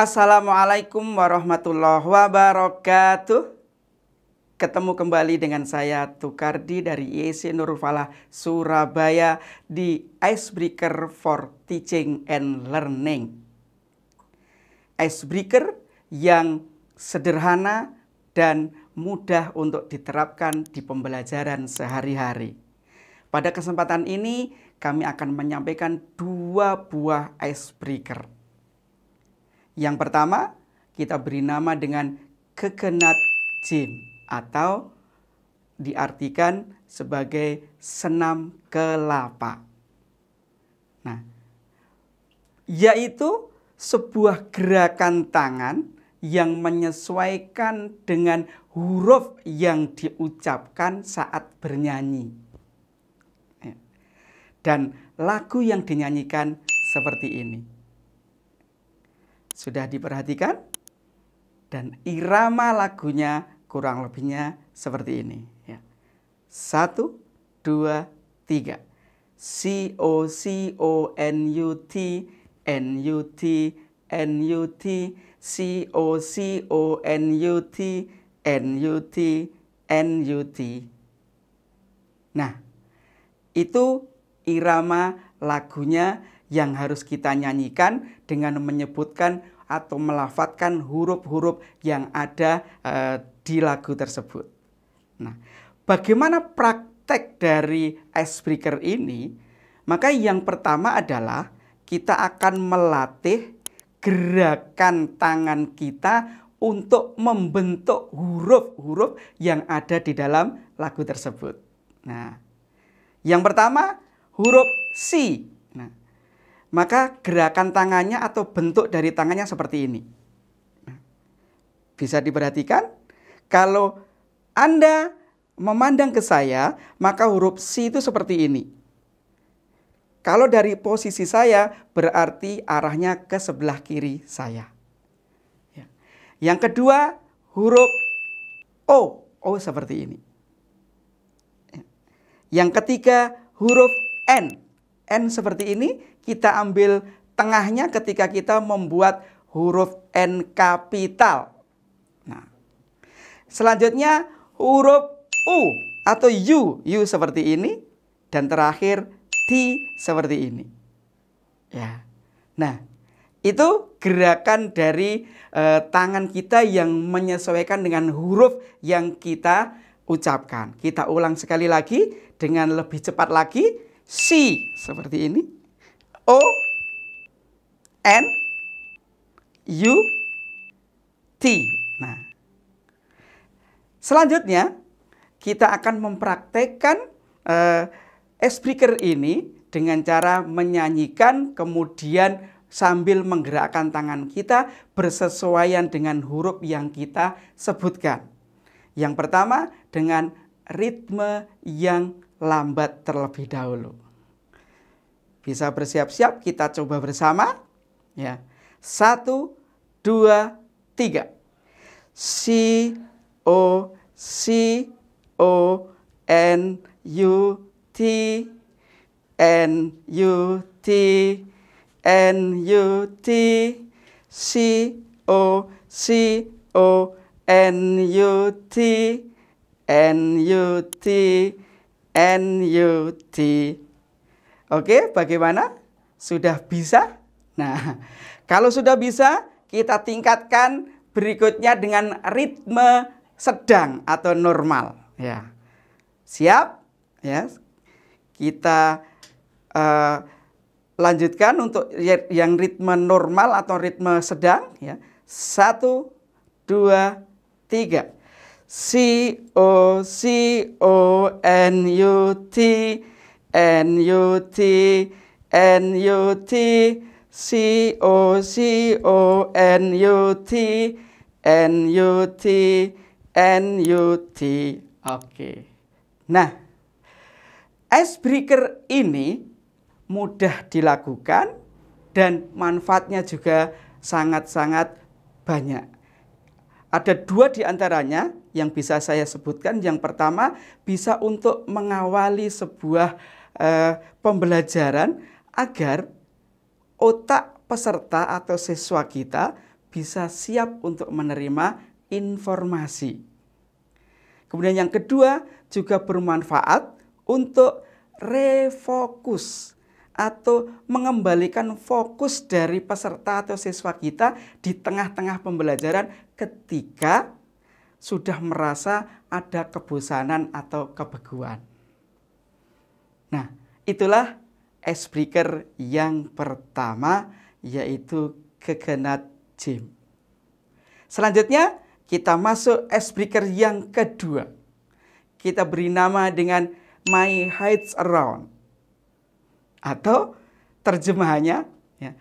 Assalamualaikum warahmatullahi wabarakatuh. Ketemu kembali dengan saya Tukardi dari YC Nurul Falah Surabaya di Icebreaker for Teaching and Learning. Icebreaker yang sederhana dan mudah untuk diterapkan di pembelajaran sehari-hari. Pada kesempatan ini kami akan menyampaikan dua buah icebreaker yang pertama, kita beri nama dengan kekenat jim atau diartikan sebagai senam kelapa. Nah, yaitu sebuah gerakan tangan yang menyesuaikan dengan huruf yang diucapkan saat bernyanyi. Ya. Dan lagu yang dinyanyikan seperti ini. Sudah diperhatikan? Dan irama lagunya kurang lebihnya seperti ini. Ya. Satu, dua, tiga. C O C O N U T N U T N U T C O C O N U T N U T N U T. Nah, itu irama lagunya yang harus kita nyanyikan dengan menyebutkan atau melafatkan huruf-huruf yang ada e, di lagu tersebut. Nah, bagaimana praktek dari icebreaker ini? Maka yang pertama adalah kita akan melatih gerakan tangan kita untuk membentuk huruf-huruf yang ada di dalam lagu tersebut. Nah, yang pertama huruf C maka gerakan tangannya atau bentuk dari tangannya seperti ini. Bisa diperhatikan, kalau Anda memandang ke saya, maka huruf C itu seperti ini. Kalau dari posisi saya, berarti arahnya ke sebelah kiri saya. Ya. Yang kedua, huruf O. O seperti ini. Ya. Yang ketiga, huruf N. N seperti ini, kita ambil tengahnya ketika kita membuat huruf N kapital. Nah, selanjutnya huruf U atau U, U seperti ini, dan terakhir T seperti ini. Ya. Nah, itu gerakan dari eh, tangan kita yang menyesuaikan dengan huruf yang kita ucapkan. Kita ulang sekali lagi dengan lebih cepat lagi C seperti ini. O N U T. Nah, selanjutnya kita akan mempraktekkan uh, eh, speaker ini dengan cara menyanyikan kemudian sambil menggerakkan tangan kita bersesuaian dengan huruf yang kita sebutkan. Yang pertama dengan ritme yang lambat terlebih dahulu. Bisa bersiap-siap kita coba bersama. Ya. Satu, dua, tiga. Si, O, C, O, N, U, T, N, U, T, N, U, T, C, O, C, O, N, U, T, N U T N U T. Oke, bagaimana? Sudah bisa? Nah, kalau sudah bisa, kita tingkatkan berikutnya dengan ritme sedang atau normal, ya. Siap? Ya. Kita uh, lanjutkan untuk ya, yang ritme normal atau ritme sedang, ya. Satu, dua, tiga. C O C O N U T N U T N U T C O C O N U T N U T N U T Oke Nah Icebreaker ini mudah dilakukan dan manfaatnya juga sangat-sangat banyak. Ada dua di antaranya yang bisa saya sebutkan. Yang pertama bisa untuk mengawali sebuah eh, pembelajaran agar otak peserta atau siswa kita bisa siap untuk menerima informasi. Kemudian yang kedua juga bermanfaat untuk refokus atau mengembalikan fokus dari peserta atau siswa kita di tengah-tengah pembelajaran ketika sudah merasa ada kebosanan atau kebeguan. Nah, itulah icebreaker yang pertama yaitu kegenat gym. Selanjutnya kita masuk icebreaker yang kedua. Kita beri nama dengan My Heights Around atau terjemahannya ya,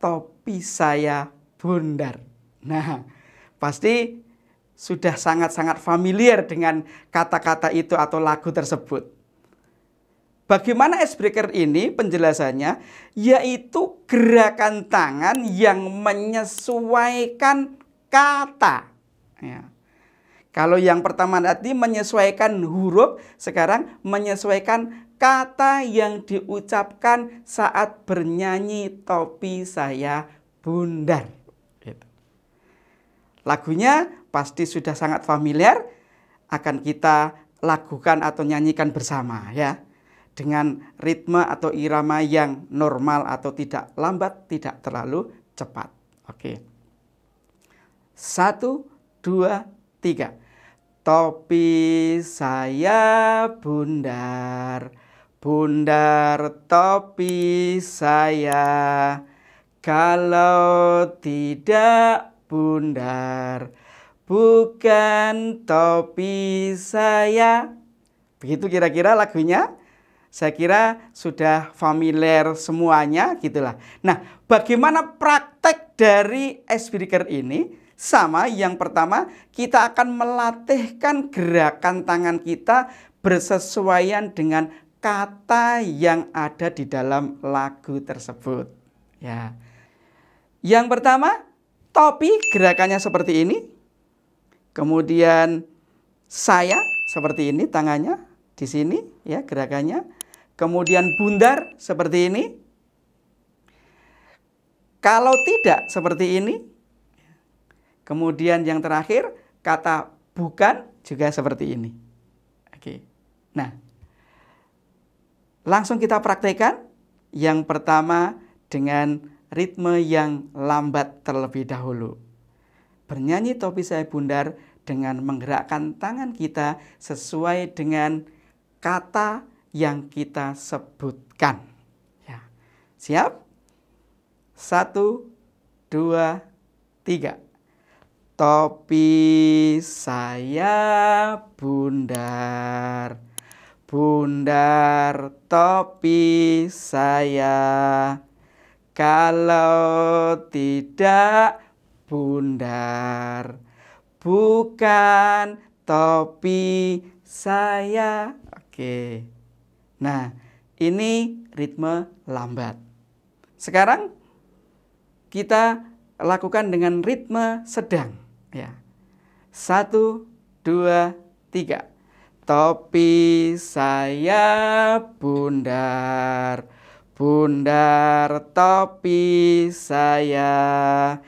topi saya bundar. Nah, pasti sudah sangat-sangat familiar dengan kata-kata itu atau lagu tersebut. Bagaimana icebreaker ini penjelasannya yaitu gerakan tangan yang menyesuaikan kata. Ya. Kalau yang pertama tadi menyesuaikan huruf, sekarang menyesuaikan kata yang diucapkan saat bernyanyi topi saya bundar. Gitu. Lagunya pasti sudah sangat familiar, akan kita lakukan atau nyanyikan bersama ya. Dengan ritme atau irama yang normal atau tidak lambat, tidak terlalu cepat. Oke. Satu, dua, tiga. Topi saya bundar, bundar topi saya. Kalau tidak bundar, bukan topi saya. Begitu kira-kira lagunya. Saya kira sudah familiar semuanya gitulah. Nah, bagaimana praktek dari ice ini? Sama yang pertama, kita akan melatihkan gerakan tangan kita bersesuaian dengan kata yang ada di dalam lagu tersebut. Ya. Yang pertama, topi gerakannya seperti ini. Kemudian saya seperti ini tangannya di sini ya gerakannya kemudian bundar seperti ini. Kalau tidak seperti ini, kemudian yang terakhir kata bukan juga seperti ini. Oke. Nah, langsung kita praktekkan. Yang pertama dengan ritme yang lambat terlebih dahulu. Bernyanyi topi saya bundar dengan menggerakkan tangan kita sesuai dengan kata yang kita sebutkan. Ya. Siap? Satu, dua, tiga. Topi saya bundar, bundar topi saya. Kalau tidak bundar, bukan topi saya. Oke. Okay. Nah, ini ritme lambat. Sekarang kita lakukan dengan ritme sedang. Ya. Satu, dua, tiga. Topi saya bundar, bundar topi saya.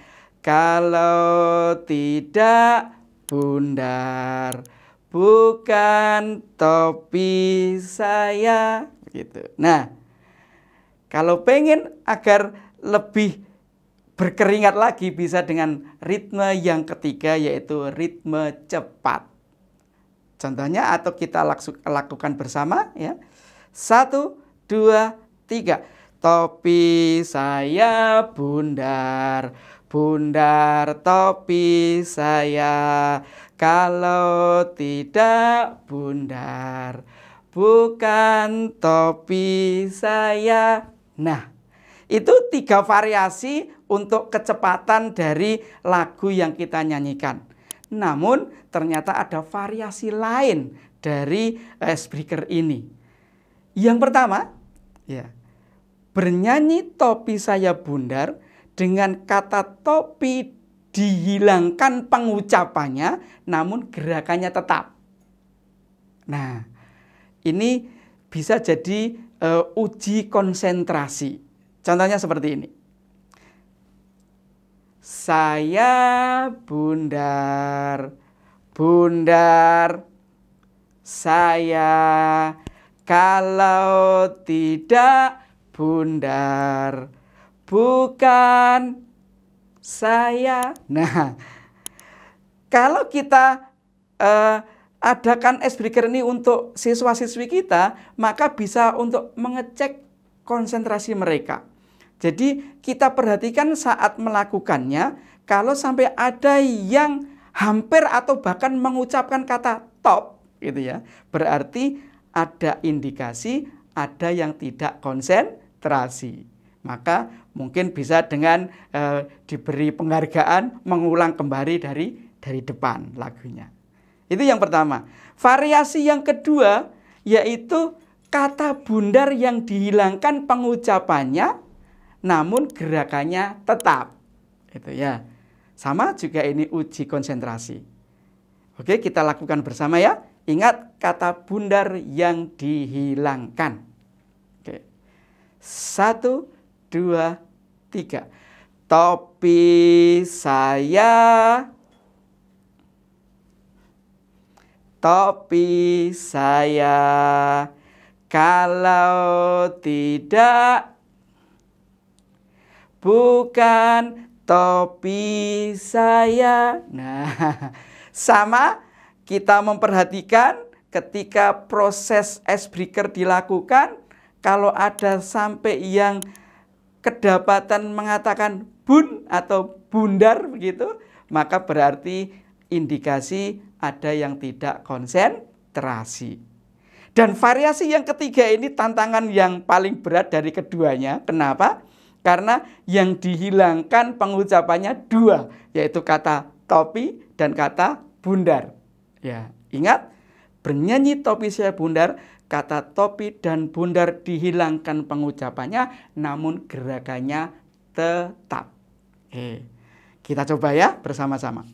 Kalau tidak bundar, bukan topi saya gitu. Nah, kalau pengen agar lebih berkeringat lagi bisa dengan ritme yang ketiga yaitu ritme cepat. Contohnya atau kita lakukan bersama ya. Satu, dua, tiga. Topi saya bundar, bundar topi saya kalau tidak bundar, bukan topi saya. Nah, itu tiga variasi untuk kecepatan dari lagu yang kita nyanyikan. Namun ternyata ada variasi lain dari icebreaker eh, ini. Yang pertama, ya, bernyanyi topi saya bundar dengan kata topi dihilangkan pengucapannya namun gerakannya tetap. Nah, ini bisa jadi e, uji konsentrasi. Contohnya seperti ini. Saya bundar, bundar, saya kalau tidak bundar bukan saya. Nah, kalau kita uh, adakan es breaker ini untuk siswa-siswi kita, maka bisa untuk mengecek konsentrasi mereka. Jadi kita perhatikan saat melakukannya, kalau sampai ada yang hampir atau bahkan mengucapkan kata top, gitu ya, berarti ada indikasi ada yang tidak konsentrasi maka mungkin bisa dengan e, diberi penghargaan mengulang kembali dari dari depan lagunya. Itu yang pertama. Variasi yang kedua yaitu kata bundar yang dihilangkan pengucapannya namun gerakannya tetap. Itu ya. Sama juga ini uji konsentrasi. Oke, kita lakukan bersama ya. Ingat kata bundar yang dihilangkan. Oke. Satu, dua, tiga. Topi saya, topi saya. Kalau tidak, bukan topi saya. Nah, sama kita memperhatikan ketika proses icebreaker breaker dilakukan, kalau ada sampai yang kedapatan mengatakan bun atau bundar begitu, maka berarti indikasi ada yang tidak konsentrasi. Dan variasi yang ketiga ini tantangan yang paling berat dari keduanya. Kenapa? Karena yang dihilangkan pengucapannya dua, yaitu kata topi dan kata bundar. Ya, ingat bernyanyi topi saya bundar, kata topi dan bundar dihilangkan pengucapannya, namun gerakannya tetap. Oke, kita coba ya bersama-sama.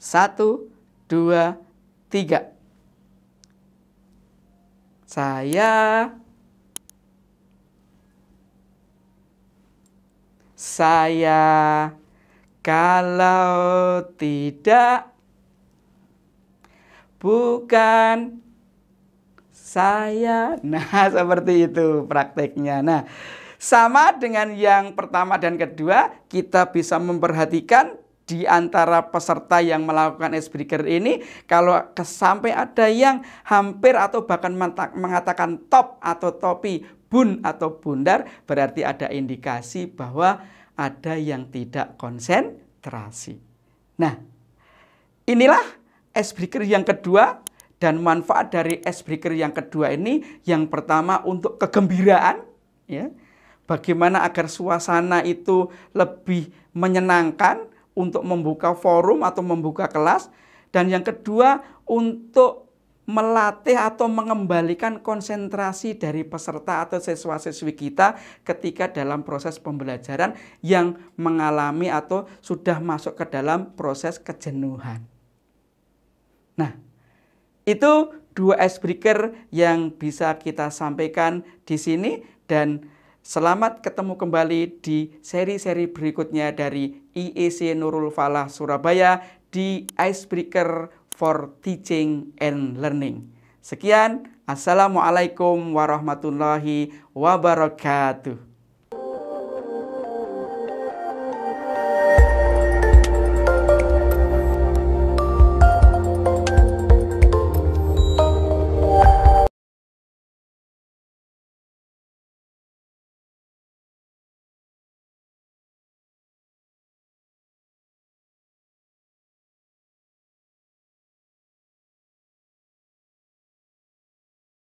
Satu, dua, tiga. Saya saya kalau tidak bukan saya. Nah, seperti itu prakteknya. Nah, sama dengan yang pertama dan kedua, kita bisa memperhatikan di antara peserta yang melakukan icebreaker ini kalau sampai ada yang hampir atau bahkan mengatakan top atau topi bun atau bundar berarti ada indikasi bahwa ada yang tidak konsentrasi. Nah, inilah ice breaker yang kedua dan manfaat dari ice breaker yang kedua ini yang pertama untuk kegembiraan ya. Bagaimana agar suasana itu lebih menyenangkan untuk membuka forum atau membuka kelas dan yang kedua untuk melatih atau mengembalikan konsentrasi dari peserta atau siswa-siswi kita ketika dalam proses pembelajaran yang mengalami atau sudah masuk ke dalam proses kejenuhan. Nah, itu dua icebreaker yang bisa kita sampaikan di sini dan selamat ketemu kembali di seri-seri berikutnya dari IEC Nurul Falah Surabaya di Icebreaker for Teaching and Learning. Sekian, Assalamualaikum warahmatullahi wabarakatuh.